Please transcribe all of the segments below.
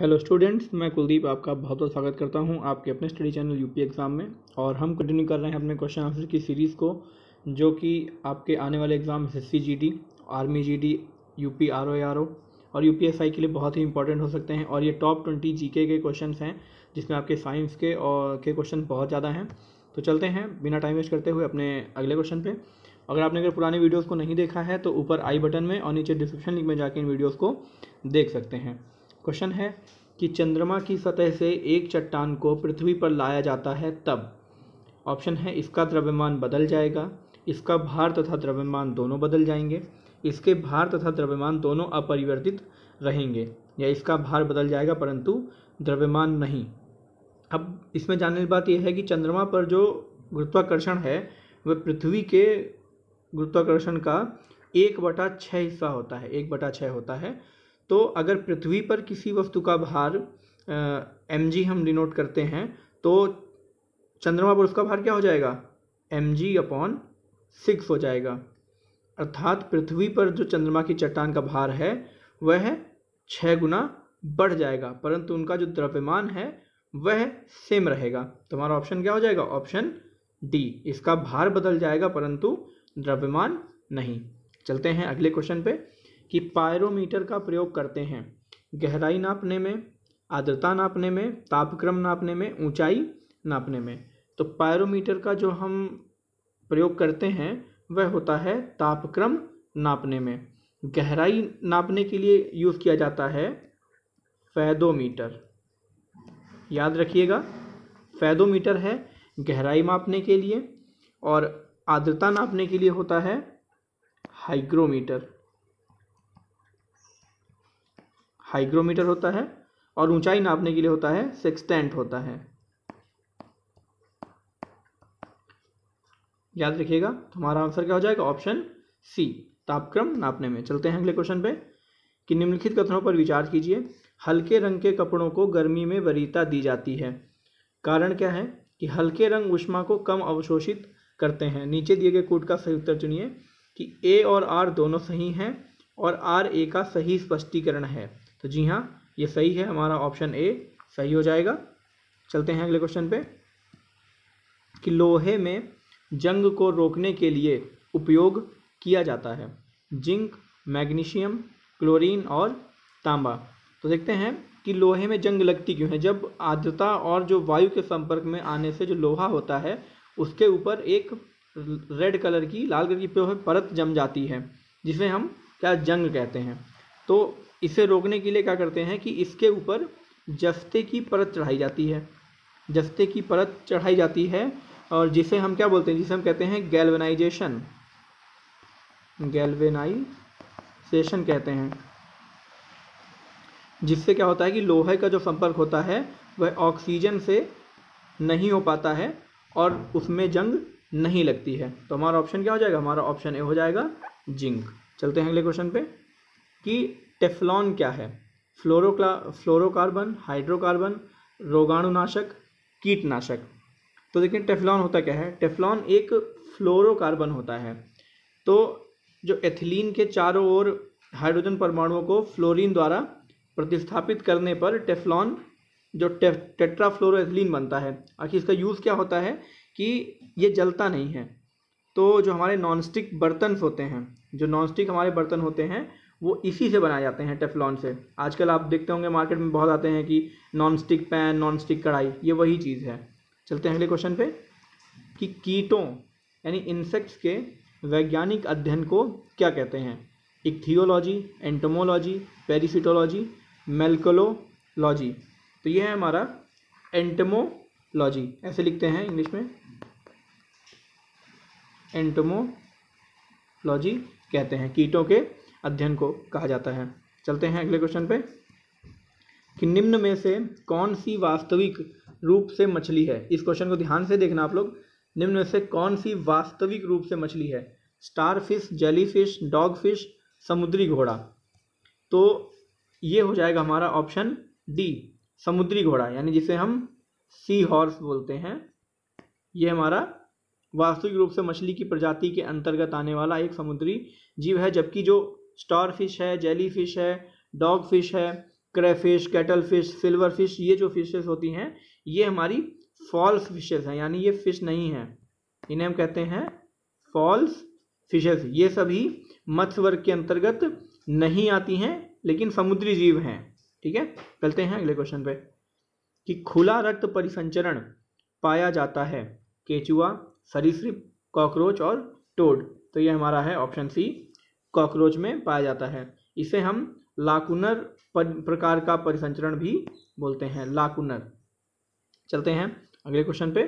hello students मैं कुलदीप आपका बहुत बहुत स्वागत करता हूं आपके अपने स्टडी चैनल यूपी एग्ज़ाम में और हम कंटिन्यू कर रहे हैं अपने क्वेश्चन आंसर की सीरीज़ को जो कि आपके आने वाले exam S S army GD UP R O और यूपीएसआई के लिए बहुत ही इंपॉर्टेंट हो सकते हैं और ये टॉप ट्वेंटी जी के क्वेश्चन हैं जिसमें आपके साइंस के और के क्वेश्चन बहुत ज़्यादा हैं तो चलते हैं बिना टाइम वेस्ट करते हुए अपने अगले क्वेश्चन पर अगर आपने अगर पुराने वीडियोज़ को नहीं देखा है तो ऊपर आई बटन में और नीचे डिस्क्रिप्शन लिंक में जाके इन वीडियोज़ को देख सकते हैं क्वेश्चन है कि चंद्रमा की सतह से एक चट्टान को पृथ्वी पर लाया जाता है तब ऑप्शन है इसका द्रव्यमान बदल जाएगा इसका भार तथा द्रव्यमान दोनों बदल जाएंगे इसके भार तथा द्रव्यमान दोनों अपरिवर्तित रहेंगे या इसका भार बदल जाएगा परंतु द्रव्यमान नहीं अब इसमें जानने की बात यह है कि चंद्रमा पर जो गुरुत्वाकर्षण है वह पृथ्वी के गुरुत्वाकर्षण का एक बटा छः हिस्सा होता है एक बटा छः होता है तो अगर पृथ्वी पर किसी वस्तु का भार एम जी हम डिनोट करते हैं तो चंद्रमा पर उसका भार क्या हो जाएगा एम जी अपॉन सिक्स हो जाएगा अर्थात पृथ्वी पर जो चंद्रमा की चट्टान का भार है वह छः गुना बढ़ जाएगा परंतु उनका जो द्रव्यमान है वह सेम रहेगा तो हमारा ऑप्शन क्या हो जाएगा ऑप्शन डी इसका भार बदल जाएगा परंतु द्रव्यमान नहीं चलते हैं अगले क्वेश्चन पे कि पायरोमीटर का प्रयोग करते हैं गहराई नापने में आर्द्रता नापने में तापक्रम नापने में ऊंचाई नापने में तो पायरोमीटर का जो हम प्रयोग करते हैं वह होता है तापक्रम नापने में गहराई नापने के लिए यूज़ किया जाता है फैदोमीटर याद रखिएगा फैदोमीटर है गहराई मापने के लिए और आर्द्रता नापने के लिए होता है हाइग्रोमीटर हाइग्रोमीटर होता है और ऊंचाई नापने के लिए होता है सेक्सटेंट होता है याद रखिएगा तो हमारा आंसर क्या हो जाएगा ऑप्शन सी तापक्रम नापने में चलते हैं अगले क्वेश्चन पे कि निम्नलिखित कथनों पर विचार कीजिए हल्के रंग के कपड़ों को गर्मी में वरीता दी जाती है कारण क्या है कि हल्के रंग उष्मा को कम अवशोषित करते हैं नीचे दिए गए कूट का सही उत्तर चुनिए कि ए और आर दोनों सही हैं और आर ए का सही स्पष्टीकरण है तो जी हाँ ये सही है हमारा ऑप्शन ए सही हो जाएगा चलते हैं अगले क्वेश्चन पे कि लोहे में जंग को रोकने के लिए उपयोग किया जाता है जिंक मैग्नीशियम क्लोरीन और तांबा तो देखते हैं कि लोहे में जंग लगती क्यों है जब आर्द्रता और जो वायु के संपर्क में आने से जो लोहा होता है उसके ऊपर एक रेड कलर की लाल कलर की परत जम जाती है जिसे हम क्या जंग कहते हैं तो इसे रोकने के लिए क्या करते हैं कि इसके ऊपर जस्ते की परत चढ़ाई जाती है जस्ते की परत चढ़ाई जाती है और जिसे हम क्या बोलते हैं जिसे हम कहते हैं गैल्वेनाइजेशन गैल्वेनाइजेशन कहते हैं जिससे क्या होता है कि लोहे का जो संपर्क होता है वह ऑक्सीजन से नहीं हो पाता है और उसमें जंग नहीं लगती है तो हमारा ऑप्शन क्या हो जाएगा हमारा ऑप्शन ए हो जाएगा जिंक चलते हैं अगले क्वेश्चन पे कि टेफलॉन क्या है फ्लोरोक्ला फ्लोरोकार्बन हाइड्रोकार्बन रोगाणुनाशक कीटनाशक तो देखिए टेफलॉन होता क्या है टेफलॉन एक फ्लोरोकार्बन होता है तो जो एथिलीन के चारों ओर हाइड्रोजन परमाणुओं को फ्लोरीन द्वारा प्रतिस्थापित करने पर टेफलॉन जो टे, टेट्राफ्लोरोएथिलीन बनता है आखिर इसका यूज़ क्या होता है कि ये जलता नहीं है तो जो हमारे नॉनस्टिक बर्तन होते हैं जो नॉनस्टिक हमारे बर्तन होते हैं वो इसी से बनाए जाते हैं टेफलॉन से आजकल आप देखते होंगे मार्केट में बहुत आते हैं कि non stick pan non stick कढ़ाई ये वही चीज़ है चलते हैं अगले क्वेश्चन पे कि कीटों यानी इंसेक्ट्स के वैज्ञानिक अध्ययन को क्या कहते हैं इक्थियोलॉजी एंटोमोलॉजी पेरिसिटोलॉजी मेलकोलोलॉजी तो ये है हमारा एंटमोलॉजी ऐसे लिखते हैं इंग्लिश में एंटमोलॉजी कहते हैं कीटों के अध्ययन को कहा जाता है चलते हैं अगले क्वेश्चन पे कि निम्न में से कौन सी वास्तविक रूप से मछली है इस क्वेश्चन को ध्यान से देखना आप लोग निम्न में से कौन सी वास्तविक रूप से मछली है star fish jelly fish dog fish समुद्री घोड़ा तो ये हो जाएगा हमारा ऑप्शन डी समुद्री घोड़ा यानी जिसे हम सी हॉर्स बोलते हैं ये हमारा वास्तविक रूप से मछली की प्रजाति के अंतर्गत आने वाला एक समुद्री जीव है जबकि जो स्टार फिश है जेली फिश है डॉग फिश है cray fish cuttle fish silver fish ये जो फिशेस होती हैं ये हमारी फॉल्स फिशेस हैं यानी ये फिश नहीं है इन्हें हम कहते हैं फॉल्स फिशेस ये सभी मत्स्य वर्ग के अंतर्गत नहीं आती हैं लेकिन समुद्री जीव हैं ठीक है चलते हैं अगले क्वेश्चन पे कि खुला रक्त परिसंचरण पाया जाता है केचुआ सरीसृप कॉकरोच और टोड तो ये हमारा है ऑप्शन सी कॉकरोच में पाया जाता है इसे हम लाकुनर प्रकार का परिसंचरण भी बोलते हैं लाकुनर चलते हैं अगले क्वेश्चन पे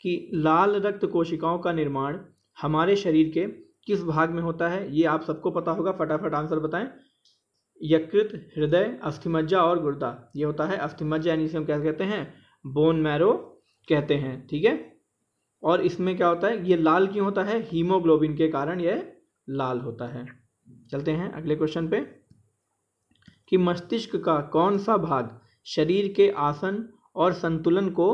कि लाल रक्त कोशिकाओं का निर्माण हमारे शरीर के किस भाग में होता है ये आप सबको पता होगा फटाफट आंसर बताएं यकृत हृदय अस्थिमज्जा और गुर्दा ये होता है अस्थिमज्जा यानी इसे हम क्या कहते हैं बोन मैरो कहते हैं ठीक है और इसमें क्या होता है ये लाल क्यों होता है हीमोग्लोबिन के कारण यह लाल होता है चलते हैं अगले क्वेश्चन पे कि मस्तिष्क का कौन सा भाग शरीर के आसन और संतुलन को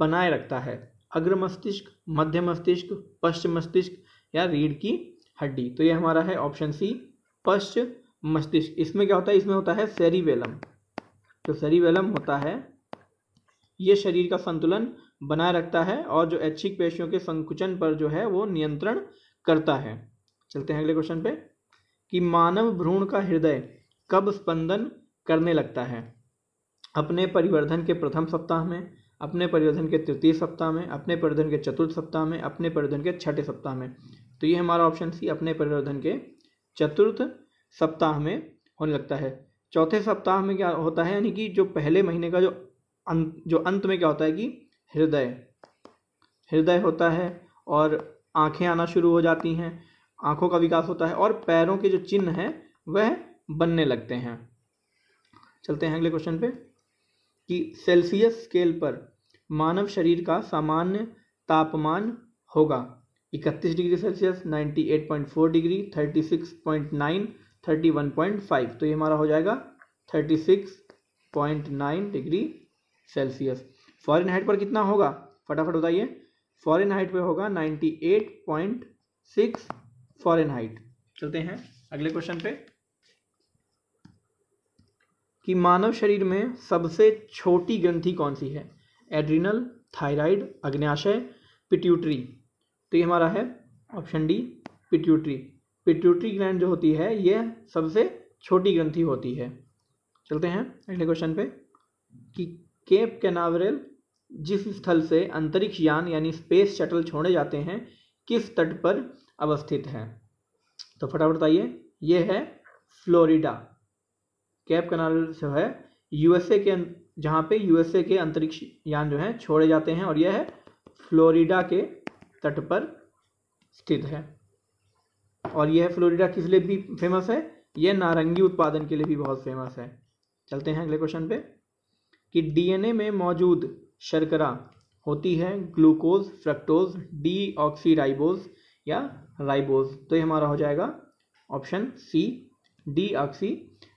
बनाए रखता है अग्र मस्तिष्क मध्य मस्तिष्क पश्च मस्तिष्क या रीढ़ की हड्डी तो ये हमारा है ऑप्शन सी पश्च मस्तिष्क इसमें क्या होता है इसमें होता है सेरीवेलम तो सेरीवेलम होता है ये शरीर का संतुलन बनाए रखता है और जो ऐच्छिक पेशियों के संकुचन पर जो है वो नियंत्रण करता है चलते हैं अगले क्वेश्चन पे कि मानव भ्रूण का हृदय कब स्पंदन करने लगता है अपने परिवर्धन के प्रथम सप्ताह में अपने परिवर्धन के तृतीय सप्ताह में अपने परिवर्धन के चतुर्थ सप्ताह में अपने परिवर्धन के छठे सप्ताह में तो ये हमारा ऑप्शन सी अपने परिवर्धन के चतुर्थ सप्ताह में होने लगता है चौथे सप्ताह में क्या होता है यानी कि जो पहले महीने का जो अंत जो अंत में क्या होता है कि हृदय हृदय होता है और आंखें आना शुरू हो जाती हैं आँखों का विकास होता है और पैरों के जो चिन्ह हैं वह बनने लगते हैं चलते हैं अगले क्वेश्चन पे कि सेल्सियस स्केल पर मानव शरीर का सामान्य तापमान होगा 31 डिग्री सेल्सियस 98.4 डिग्री 36.9 31.5 तो ये हमारा हो जाएगा 36.9 डिग्री सेल्सियस फॉरेन हाइट पर कितना होगा फटाफट बताइए फॉरेन हाइट पे होगा 98.6 फॉरेनहाइट चलते हैं अगले क्वेश्चन पे कि मानव शरीर में सबसे छोटी ग्रंथि कौन सी है एड्रीनल थायराइड अग्नाशय पिट्यूटरी तो ये हमारा है option D pituitary pituitary gland जो होती है ये सबसे छोटी ग्रंथि होती है चलते हैं अगले क्वेश्चन पे कि केप कैनावरल जिस स्थल से अंतरिक्ष यान यानी स्पेस शटल छोड़े जाते हैं किस तट पर अवस्थित है तो फटाफट बताइए ये है फ्लोरिडा कैप कनाल जो है यूएसए के अं-, जहाँ पे यूएसए के अंतरिक्ष यान जो है छोड़े जाते हैं और यह है फ्लोरिडा के तट पर स्थित है और यह फ्लोरिडा किस लिए भी फेमस है यह नारंगी उत्पादन के लिए भी बहुत फेमस है चलते हैं अगले क्वेश्चन पे कि डीएनए में मौजूद शर्करा होती है ग्लूकोज फ्रक्टोज डी ऑक्सीराइबोज या राइबोज तो ये हमारा हो जाएगा option C 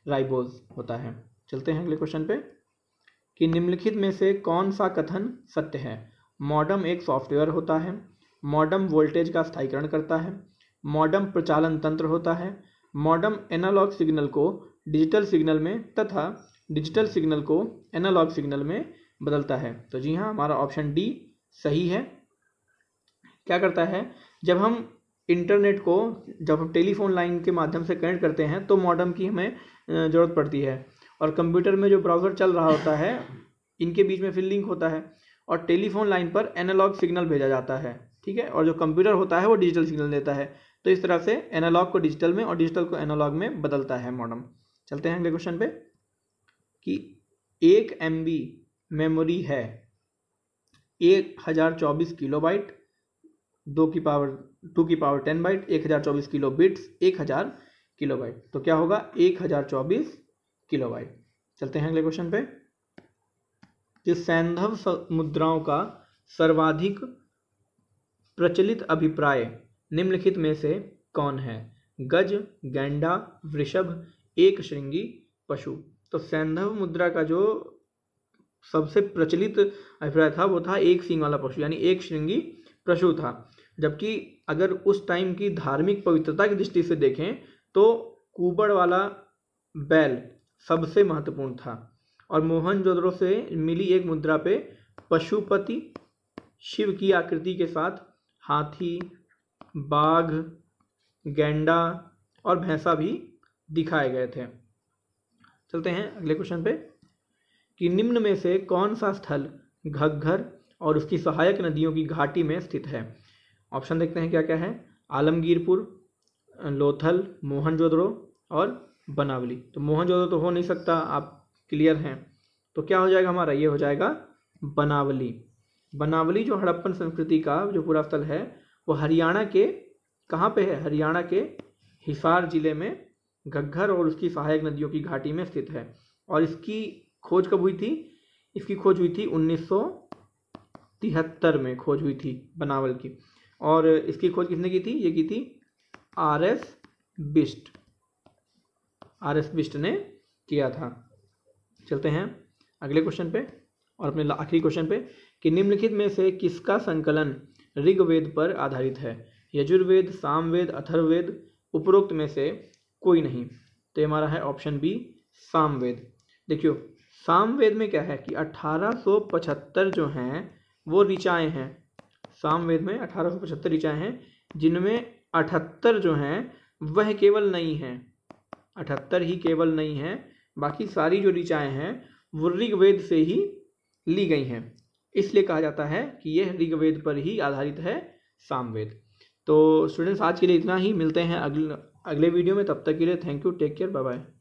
deoxyribose होता है चलते हैं अगले क्वेश्चन पे कि निम्नलिखित में से कौन सा कथन सत्य है मॉडम एक सॉफ्टवेयर होता है मॉडम वोल्टेज का स्थायीकरण करता है मॉडम प्रचालन तंत्र होता है मॉडम एनालॉग सिग्नल को डिजिटल सिग्नल में तथा डिजिटल सिग्नल को एनालॉग सिग्नल में बदलता है तो जी हाँ हमारा ऑप्शन डी सही है क्या करता है जब हम इंटरनेट को जब हम टेलीफोन लाइन के माध्यम से कनेक्ट करते हैं तो मॉडम की हमें ज़रूरत पड़ती है और कंप्यूटर में जो ब्राउज़र चल रहा होता है इनके बीच में फिर लिंक होता है और टेलीफोन लाइन पर एनालॉग सिग्नल भेजा जाता है ठीक है और जो कंप्यूटर होता है वो डिजिटल सिग्नल देता है तो इस तरह से एनालॉग को डिजिटल में और डिजिटल को एनालॉग में बदलता है मॉडम चलते हैं अगले क्वेश्चन पे कि एक एम मेमोरी है एक हज़ार चौबीस किलोबाइट दो की पावर टू की पावर टेन बाइट एक हज़ार चौबीस किलो बिट्स एक हज़ार किलो बाइट तो क्या होगा एक हज़ार चौबीस किलो बाइट चलते हैं अगले क्वेश्चन पे कि सैंधव मुद्राओं का सर्वाधिक प्रचलित अभिप्राय निम्नलिखित में से कौन है गज गैंडा वृषभ एक श्रृंगी पशु तो सैंधव मुद्रा का जो सबसे प्रचलित अभिप्राय था वो था एक सिंग वाला पशु यानी एक श्रृंगी पशु था जबकि अगर उस टाइम की धार्मिक पवित्रता की दृष्टि से देखें तो कुबड़ वाला बैल सबसे महत्वपूर्ण था और मोहनजोदड़ो से मिली एक मुद्रा पे पशुपति शिव की आकृति के साथ हाथी बाघ गेंडा और भैंसा भी दिखाए गए थे चलते हैं अगले क्वेश्चन पे कि निम्न में से कौन सा स्थल घग्घर और उसकी सहायक नदियों की घाटी में स्थित है ऑप्शन देखते हैं क्या क्या है आलमगीरपुर लोथल मोहनजोदड़ो और बनावली तो मोहनजोदड़ो तो हो नहीं सकता आप क्लियर हैं तो क्या हो जाएगा हमारा ये हो जाएगा बनावली बनावली जो हड़प्पन संस्कृति का जो पूरा स्थल है वो हरियाणा के कहाँ पे है हरियाणा के हिसार जिले में घग्घर और उसकी सहायक नदियों की घाटी में स्थित है और इसकी खोज कब हुई थी इसकी खोज हुई थी उन्नीस तिहत्तर में खोज हुई थी बनावल की और इसकी खोज किसने की थी ये की थी R S Bisht R S Bisht ने किया था चलते हैं अगले क्वेश्चन पे और अपने आखिरी क्वेश्चन पे कि निम्नलिखित में से किसका संकलन ऋग्वेद पर आधारित है यजुर्वेद सामवेद अथर्ववेद उपरोक्त में से कोई नहीं तो हमारा है ऑप्शन बी सामवेद देखियो सामवेद में क्या है कि 1875 जो हैं वो ऋचाएँ हैं सामवेद में अठारह सौ पचहत्तर ऋचाएँ हैं जिनमें अठहत्तर जो हैं वह केवल नहीं हैं अठहत्तर ही केवल नहीं हैं बाकी सारी जो ऋचाएँ हैं वो ऋग्वेद से ही ली गई हैं इसलिए कहा जाता है कि यह ऋग्वेद पर ही आधारित है सामवेद तो स्टूडेंट्स आज के लिए इतना ही मिलते हैं अगले अगले वीडियो में तब तक के लिए thank you take care bye bye